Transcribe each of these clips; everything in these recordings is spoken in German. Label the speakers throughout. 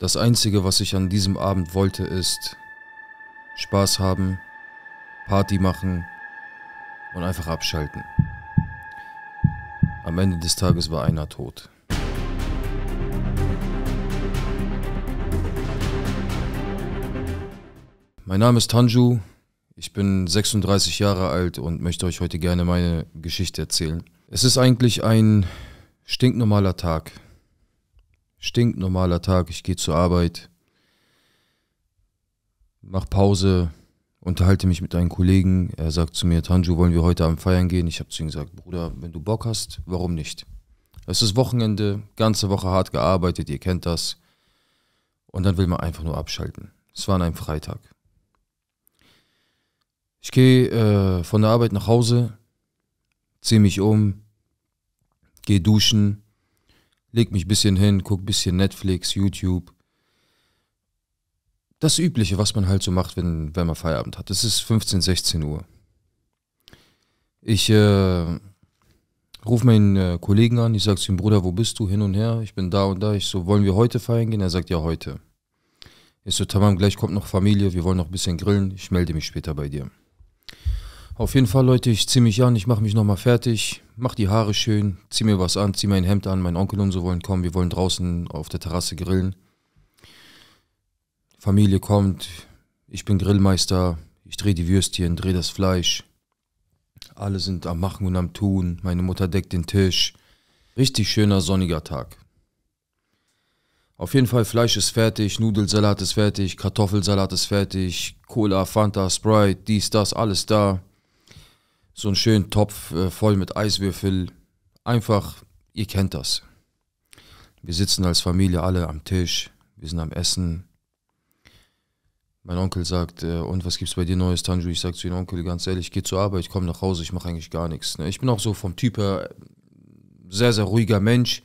Speaker 1: Das Einzige, was ich an diesem Abend wollte, ist Spaß haben, Party machen und einfach abschalten. Am Ende des Tages war einer tot. Mein Name ist Tanju, ich bin 36 Jahre alt und möchte euch heute gerne meine Geschichte erzählen. Es ist eigentlich ein stinknormaler Tag stinknormaler Tag. Ich gehe zur Arbeit, mach Pause, unterhalte mich mit einem Kollegen. Er sagt zu mir, Tanju, wollen wir heute Abend feiern gehen? Ich habe zu ihm gesagt, Bruder, wenn du Bock hast, warum nicht? Es ist Wochenende, ganze Woche hart gearbeitet, ihr kennt das. Und dann will man einfach nur abschalten. Es war an einem Freitag. Ich gehe äh, von der Arbeit nach Hause, ziehe mich um, gehe duschen, leg mich ein bisschen hin, guck ein bisschen Netflix, YouTube. Das Übliche, was man halt so macht, wenn, wenn man Feierabend hat. Es ist 15, 16 Uhr. Ich äh, rufe meinen äh, Kollegen an, ich sage zu ihm, Bruder, wo bist du? Hin und her, ich bin da und da. Ich so, wollen wir heute feiern gehen? Er sagt, ja, heute. Ich so, Tamam, gleich kommt noch Familie, wir wollen noch ein bisschen grillen, ich melde mich später bei dir. Auf jeden Fall, Leute, ich ziehe mich an, ich mache mich nochmal fertig, mache die Haare schön, ziehe mir was an, ziehe mein Hemd an. Mein Onkel und so wollen kommen, wir wollen draußen auf der Terrasse grillen. Familie kommt, ich bin Grillmeister, ich drehe die Würstchen, drehe das Fleisch. Alle sind am Machen und am Tun, meine Mutter deckt den Tisch. Richtig schöner sonniger Tag. Auf jeden Fall, Fleisch ist fertig, Nudelsalat ist fertig, Kartoffelsalat ist fertig, Cola, Fanta, Sprite, dies, das, alles da so einen schönen Topf äh, voll mit Eiswürfel. Einfach, ihr kennt das. Wir sitzen als Familie alle am Tisch, wir sind am Essen. Mein Onkel sagt, äh, und was gibt's bei dir Neues, Tanju? Ich sage zu ihm, Onkel, ganz ehrlich, ich gehe zur Arbeit, ich komme nach Hause, ich mache eigentlich gar nichts. Ne? Ich bin auch so vom Typ her äh, sehr, sehr ruhiger Mensch.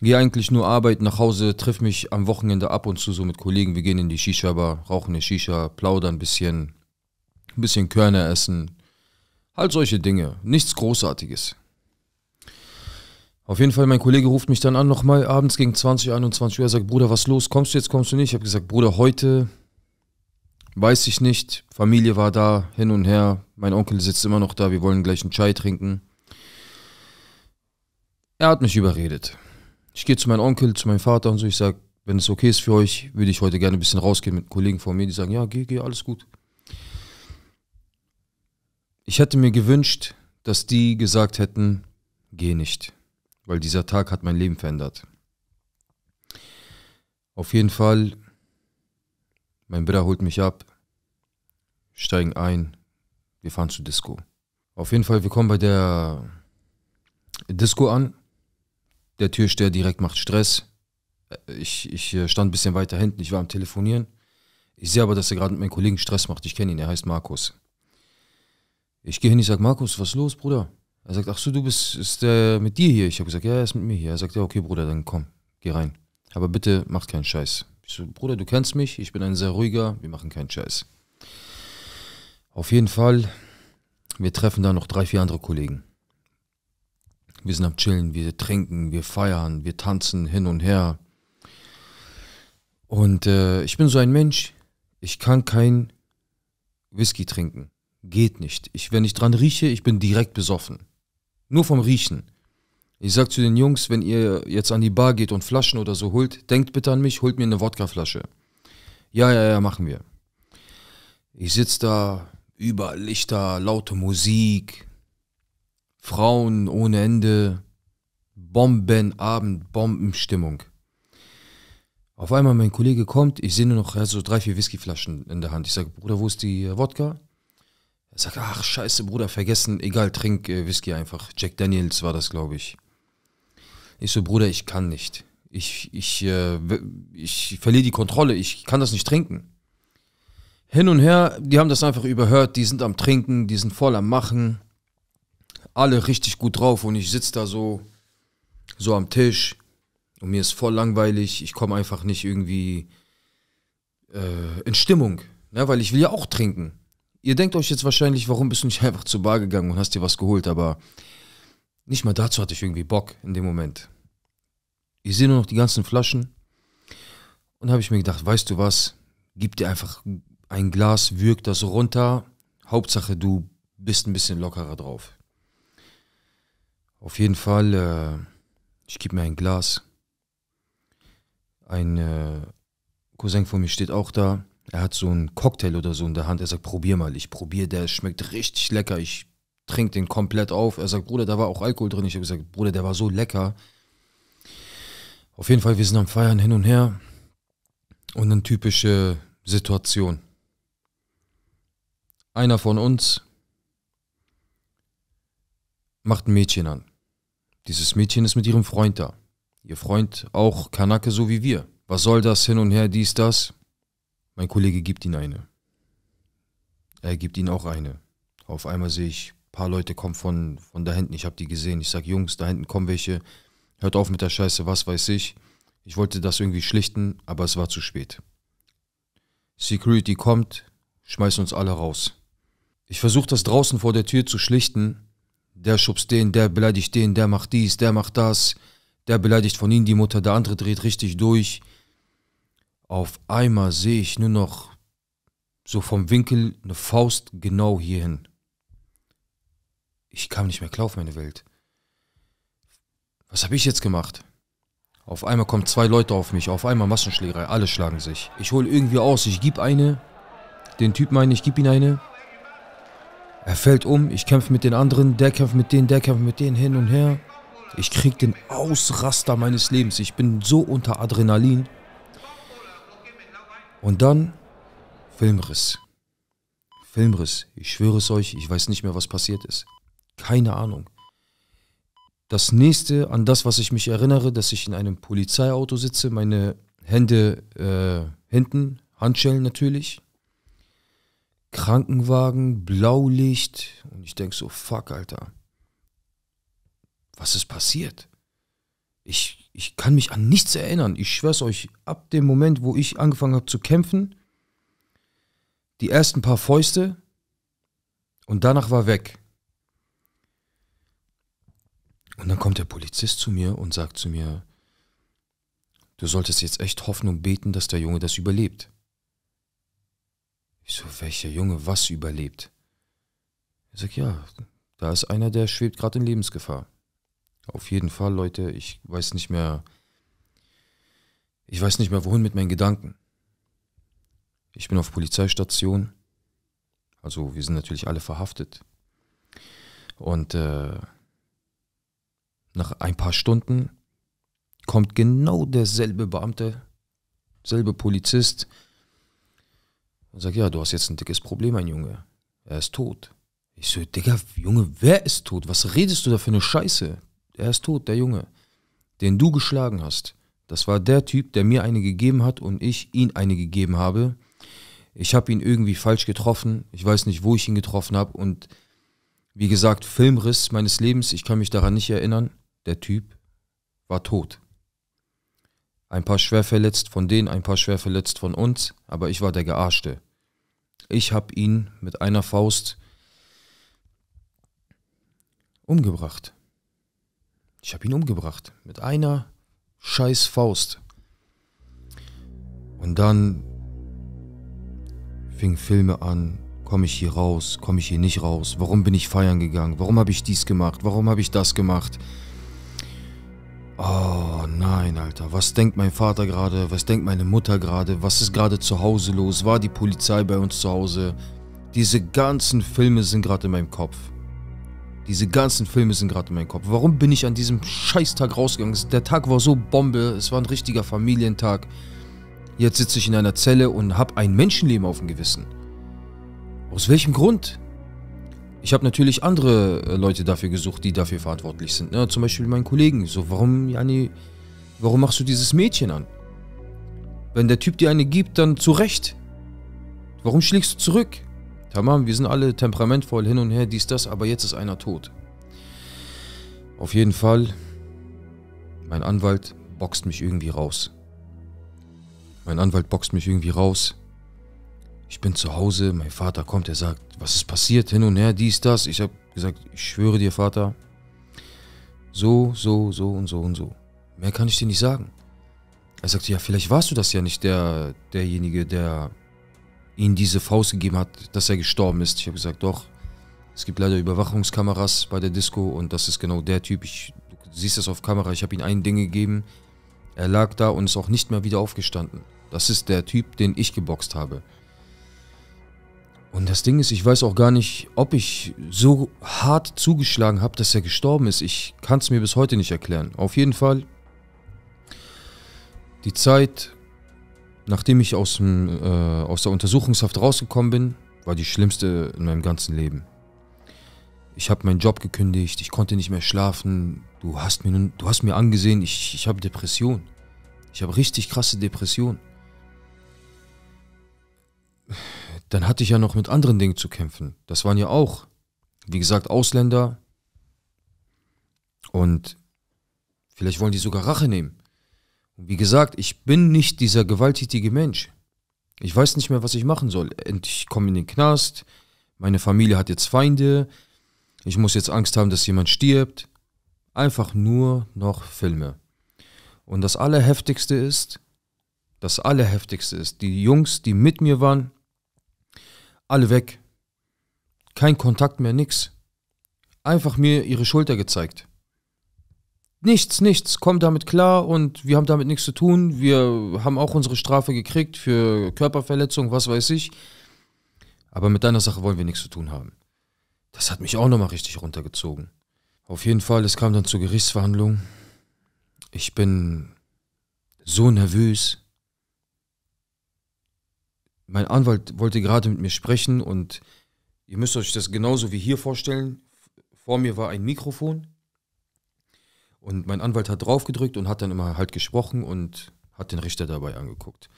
Speaker 1: Gehe eigentlich nur arbeiten, nach Hause, triff mich am Wochenende ab und zu so mit Kollegen. Wir gehen in die Shisha-Bar, rauchen eine Shisha, plaudern ein bisschen, ein bisschen Körner essen, Halt solche Dinge, nichts Großartiges. Auf jeden Fall, mein Kollege ruft mich dann an, nochmal abends gegen 20, 21 Uhr. Er sagt, Bruder, was los? Kommst du jetzt, kommst du nicht? Ich habe gesagt, Bruder, heute weiß ich nicht. Familie war da, hin und her. Mein Onkel sitzt immer noch da, wir wollen gleich einen Chai trinken. Er hat mich überredet. Ich gehe zu meinem Onkel, zu meinem Vater und so. Ich sage, wenn es okay ist für euch, würde ich heute gerne ein bisschen rausgehen mit Kollegen von mir, die sagen, ja, geh, geh, alles gut. Ich hätte mir gewünscht, dass die gesagt hätten, geh nicht, weil dieser Tag hat mein Leben verändert. Auf jeden Fall, mein Bruder holt mich ab, steigen ein, wir fahren zur Disco. Auf jeden Fall, wir kommen bei der Disco an. Der Türsteher direkt macht Stress. Äh, ich, ich äh, stand ein bisschen weiter hinten, ich war am Telefonieren. Ich sehe aber, dass er gerade mit meinem Kollegen Stress macht. Ich kenne ihn, er heißt Markus. Ich gehe hin, ich sage, Markus, was ist los, Bruder? Er sagt, ach so, du bist ist, äh, mit dir hier. Ich habe gesagt, ja, er ist mit mir hier. Er sagt, ja, okay, Bruder, dann komm, geh rein. Aber bitte mach keinen Scheiß. Ich so, Bruder, du kennst mich, ich bin ein sehr ruhiger, wir machen keinen Scheiß. Auf jeden Fall, wir treffen da noch drei, vier andere Kollegen. Wir sind am Chillen, wir trinken, wir feiern, wir tanzen hin und her. Und äh, ich bin so ein Mensch, ich kann kein Whisky trinken. Geht nicht. Ich, wenn ich dran rieche, ich bin direkt besoffen. Nur vom Riechen. Ich sag zu den Jungs, wenn ihr jetzt an die Bar geht und Flaschen oder so holt, denkt bitte an mich, holt mir eine Wodkaflasche. Ja, ja, ja, machen wir. Ich sitz da, überall Lichter, laute Musik, Frauen ohne Ende, Bombenabend, Bombenstimmung. Auf einmal mein Kollege kommt, ich sehe nur noch so drei, vier Whiskyflaschen in der Hand. Ich sage, Bruder, wo ist die Wodka? Er sagt, ach scheiße, Bruder, vergessen, egal, trink äh, Whisky einfach. Jack Daniels war das, glaube ich. Ich so, Bruder, ich kann nicht. Ich, ich, äh, ich verliere die Kontrolle, ich kann das nicht trinken. Hin und her, die haben das einfach überhört, die sind am Trinken, die sind voll am Machen. Alle richtig gut drauf und ich sitze da so, so am Tisch und mir ist voll langweilig. Ich komme einfach nicht irgendwie äh, in Stimmung, ne? weil ich will ja auch trinken. Ihr denkt euch jetzt wahrscheinlich, warum bist du nicht einfach zur Bar gegangen und hast dir was geholt, aber nicht mal dazu hatte ich irgendwie Bock in dem Moment. Ich sehe nur noch die ganzen Flaschen und habe ich mir gedacht, weißt du was, gib dir einfach ein Glas, wirk das runter, Hauptsache du bist ein bisschen lockerer drauf. Auf jeden Fall, äh, ich gebe mir ein Glas. Ein äh, Cousin von mir steht auch da er hat so einen Cocktail oder so in der Hand. Er sagt, probier mal. Ich probiere, der schmeckt richtig lecker. Ich trinke den komplett auf. Er sagt, Bruder, da war auch Alkohol drin. Ich habe gesagt, Bruder, der war so lecker. Auf jeden Fall, wir sind am Feiern hin und her. Und eine typische Situation. Einer von uns macht ein Mädchen an. Dieses Mädchen ist mit ihrem Freund da. Ihr Freund auch Kanake, so wie wir. Was soll das hin und her, dies, das? Mein Kollege gibt ihnen eine. Er gibt ihnen auch eine. Auf einmal sehe ich, ein paar Leute kommen von, von da hinten. Ich habe die gesehen. Ich sage, Jungs, da hinten kommen welche. Hört auf mit der Scheiße, was weiß ich. Ich wollte das irgendwie schlichten, aber es war zu spät. Security kommt, schmeißt uns alle raus. Ich versuche das draußen vor der Tür zu schlichten. Der schubst den, der beleidigt den, der macht dies, der macht das. Der beleidigt von ihnen die Mutter, der andere dreht richtig durch. Auf einmal sehe ich nur noch so vom Winkel eine Faust genau hierhin. Ich kam nicht mehr klar auf meine Welt. Was habe ich jetzt gemacht? Auf einmal kommen zwei Leute auf mich, auf einmal Massenschlägerei, alle schlagen sich. Ich hole irgendwie aus, ich gebe eine, den Typ meine, ich gebe ihn eine. Er fällt um, ich kämpfe mit den anderen, der kämpft mit denen, der kämpft mit denen hin und her. Ich krieg den Ausraster meines Lebens, ich bin so unter Adrenalin. Und dann Filmriss. Filmriss. Ich schwöre es euch, ich weiß nicht mehr, was passiert ist. Keine Ahnung. Das nächste, an das, was ich mich erinnere, dass ich in einem Polizeiauto sitze, meine Hände äh, hinten, Handschellen natürlich. Krankenwagen, Blaulicht. Und ich denke so, fuck, Alter. Was ist passiert? Ich ich kann mich an nichts erinnern. Ich schwör's euch, ab dem Moment, wo ich angefangen habe zu kämpfen, die ersten paar Fäuste und danach war weg. Und dann kommt der Polizist zu mir und sagt zu mir, du solltest jetzt echt Hoffnung beten, dass der Junge das überlebt. Ich so, welcher Junge was überlebt? Ich sag, ja, da ist einer, der schwebt gerade in Lebensgefahr. Auf jeden Fall, Leute. Ich weiß nicht mehr. Ich weiß nicht mehr, wohin mit meinen Gedanken. Ich bin auf Polizeistation. Also wir sind natürlich alle verhaftet. Und äh, nach ein paar Stunden kommt genau derselbe Beamte, selbe Polizist und sagt, ja, du hast jetzt ein dickes Problem, mein Junge. Er ist tot. Ich so, Digga, Junge, wer ist tot? Was redest du da für eine Scheiße? er ist tot, der Junge, den du geschlagen hast. Das war der Typ, der mir eine gegeben hat und ich ihn eine gegeben habe. Ich habe ihn irgendwie falsch getroffen. Ich weiß nicht, wo ich ihn getroffen habe. Und wie gesagt, Filmriss meines Lebens, ich kann mich daran nicht erinnern. Der Typ war tot. Ein paar schwer verletzt von denen, ein paar schwer verletzt von uns, aber ich war der Gearschte. Ich habe ihn mit einer Faust umgebracht. Ich habe ihn umgebracht. Mit einer scheiß Faust. Und dann fing Filme an. Komme ich hier raus? Komme ich hier nicht raus? Warum bin ich feiern gegangen? Warum habe ich dies gemacht? Warum habe ich das gemacht? Oh nein, Alter. Was denkt mein Vater gerade? Was denkt meine Mutter gerade? Was ist gerade zu Hause los? War die Polizei bei uns zu Hause? Diese ganzen Filme sind gerade in meinem Kopf. Diese ganzen Filme sind gerade in meinem Kopf. Warum bin ich an diesem Scheißtag rausgegangen? Der Tag war so Bombe. Es war ein richtiger Familientag. Jetzt sitze ich in einer Zelle und habe ein Menschenleben auf dem Gewissen. Aus welchem Grund? Ich habe natürlich andere äh, Leute dafür gesucht, die dafür verantwortlich sind. Ja, ne? zum Beispiel meinen Kollegen. So, warum, Jani, warum machst du dieses Mädchen an? Wenn der Typ dir eine gibt, dann zu Recht. Warum schlägst du zurück? Tamam, wir sind alle temperamentvoll hin und her, dies, das, aber jetzt ist einer tot. Auf jeden Fall, mein Anwalt boxt mich irgendwie raus. Mein Anwalt boxt mich irgendwie raus. Ich bin zu Hause, mein Vater kommt, er sagt, was ist passiert, hin und her, dies, das. Ich habe gesagt, ich schwöre dir, Vater, so, so, so und so und so. Mehr kann ich dir nicht sagen. Er sagt, ja, vielleicht warst du das ja nicht, der, derjenige, der ihnen diese Faust gegeben hat, dass er gestorben ist. Ich habe gesagt, doch, es gibt leider Überwachungskameras bei der Disco und das ist genau der Typ. Ich, du siehst das auf Kamera, ich habe ihm ein Ding gegeben. Er lag da und ist auch nicht mehr wieder aufgestanden. Das ist der Typ, den ich geboxt habe. Und das Ding ist, ich weiß auch gar nicht, ob ich so hart zugeschlagen habe, dass er gestorben ist. Ich kann es mir bis heute nicht erklären. Auf jeden Fall, die Zeit Nachdem ich aus, dem, äh, aus der Untersuchungshaft rausgekommen bin, war die schlimmste in meinem ganzen Leben. Ich habe meinen Job gekündigt, ich konnte nicht mehr schlafen. Du hast mir, du hast mir angesehen, ich, ich habe Depression. Ich habe richtig krasse Depression. Dann hatte ich ja noch mit anderen Dingen zu kämpfen. Das waren ja auch, wie gesagt, Ausländer. Und vielleicht wollen die sogar Rache nehmen. Wie gesagt, ich bin nicht dieser gewalttätige Mensch. Ich weiß nicht mehr, was ich machen soll. Endlich komme in den Knast, meine Familie hat jetzt Feinde, ich muss jetzt Angst haben, dass jemand stirbt. Einfach nur noch Filme. Und das Allerheftigste ist, das Allerheftigste ist, die Jungs, die mit mir waren, alle weg. Kein Kontakt mehr, nix. Einfach mir ihre Schulter gezeigt nichts, nichts, komm damit klar und wir haben damit nichts zu tun. Wir haben auch unsere Strafe gekriegt für Körperverletzung, was weiß ich. Aber mit deiner Sache wollen wir nichts zu tun haben. Das hat mich auch nochmal richtig runtergezogen. Auf jeden Fall, es kam dann zur Gerichtsverhandlung. Ich bin so nervös. Mein Anwalt wollte gerade mit mir sprechen und ihr müsst euch das genauso wie hier vorstellen. Vor mir war ein Mikrofon und mein Anwalt hat draufgedrückt und hat dann immer halt gesprochen und hat den Richter dabei angeguckt.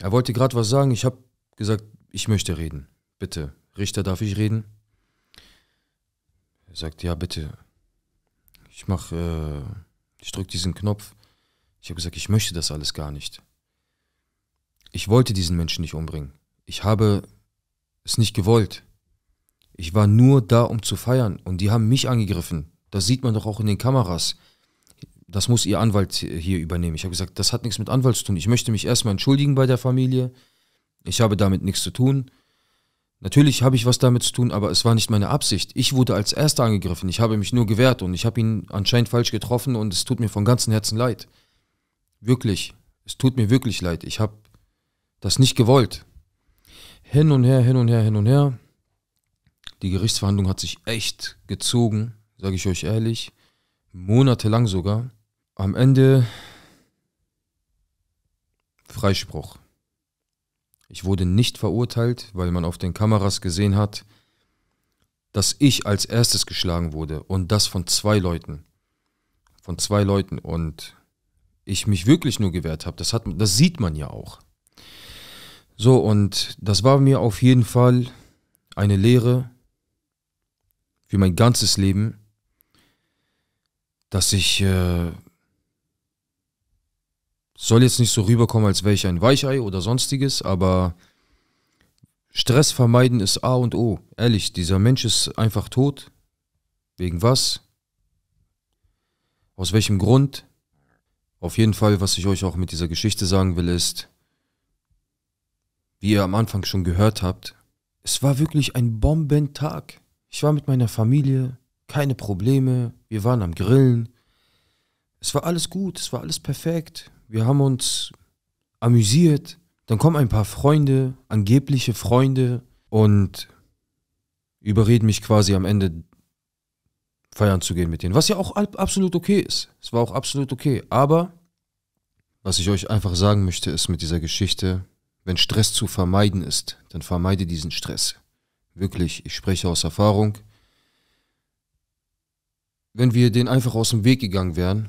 Speaker 1: Er wollte gerade was sagen. Ich habe gesagt, ich möchte reden. Bitte, Richter, darf ich reden? Er sagt, ja, bitte. Ich mache, äh, ich drücke diesen Knopf. Ich habe gesagt, ich möchte das alles gar nicht. Ich wollte diesen Menschen nicht umbringen. Ich habe es nicht gewollt. Ich war nur da, um zu feiern. Und die haben mich angegriffen. Das sieht man doch auch in den Kameras. Das muss Ihr Anwalt hier übernehmen. Ich habe gesagt, das hat nichts mit Anwalt zu tun. Ich möchte mich erstmal entschuldigen bei der Familie. Ich habe damit nichts zu tun. Natürlich habe ich was damit zu tun, aber es war nicht meine Absicht. Ich wurde als Erster angegriffen. Ich habe mich nur gewehrt und ich habe ihn anscheinend falsch getroffen und es tut mir von ganzem Herzen leid. Wirklich. Es tut mir wirklich leid. Ich habe das nicht gewollt. Hin und her, hin und her, hin und her. Die Gerichtsverhandlung hat sich echt gezogen sage ich euch ehrlich, monatelang sogar. Am Ende Freispruch. Ich wurde nicht verurteilt, weil man auf den Kameras gesehen hat, dass ich als erstes geschlagen wurde und das von zwei Leuten. Von zwei Leuten und ich mich wirklich nur gewehrt habe. Das, das sieht man ja auch. So, und das war mir auf jeden Fall eine Lehre für mein ganzes Leben dass ich äh, soll jetzt nicht so rüberkommen, als wäre ich ein Weichei oder sonstiges, aber Stress vermeiden ist A und O. Ehrlich, dieser Mensch ist einfach tot. Wegen was? Aus welchem Grund? Auf jeden Fall, was ich euch auch mit dieser Geschichte sagen will, ist, wie ihr am Anfang schon gehört habt, es war wirklich ein Bombentag. Ich war mit meiner Familie, keine Probleme, wir waren am Grillen. Es war alles gut, es war alles perfekt. Wir haben uns amüsiert. Dann kommen ein paar Freunde, angebliche Freunde und überreden mich quasi am Ende feiern zu gehen mit denen, was ja auch absolut okay ist. Es war auch absolut okay, aber was ich euch einfach sagen möchte ist mit dieser Geschichte, wenn Stress zu vermeiden ist, dann vermeide diesen Stress. Wirklich, ich spreche aus Erfahrung wenn wir denen einfach aus dem Weg gegangen wären,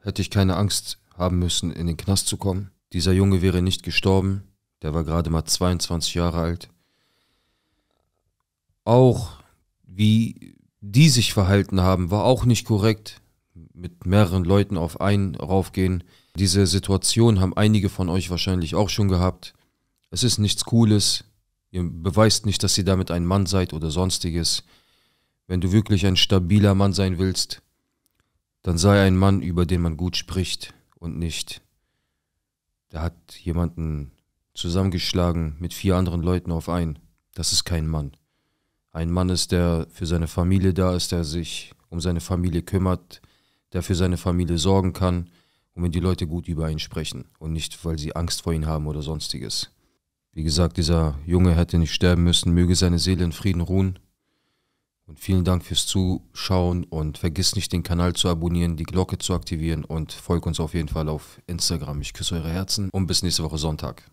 Speaker 1: hätte ich keine Angst haben müssen, in den Knast zu kommen. Dieser Junge wäre nicht gestorben, der war gerade mal 22 Jahre alt. Auch wie die sich verhalten haben, war auch nicht korrekt. Mit mehreren Leuten auf einen raufgehen. Diese Situation haben einige von euch wahrscheinlich auch schon gehabt. Es ist nichts Cooles. Ihr beweist nicht, dass ihr damit ein Mann seid oder sonstiges. Wenn du wirklich ein stabiler Mann sein willst, dann sei ein Mann, über den man gut spricht und nicht. Da hat jemanden zusammengeschlagen mit vier anderen Leuten auf einen. Das ist kein Mann. Ein Mann ist, der für seine Familie da ist, der sich um seine Familie kümmert, der für seine Familie sorgen kann und wenn die Leute gut über ihn sprechen und nicht, weil sie Angst vor ihm haben oder sonstiges. Wie gesagt, dieser Junge hätte nicht sterben müssen, möge seine Seele in Frieden ruhen. Und vielen Dank fürs Zuschauen und vergiss nicht, den Kanal zu abonnieren, die Glocke zu aktivieren und folgt uns auf jeden Fall auf Instagram. Ich küsse eure Herzen und bis nächste Woche Sonntag.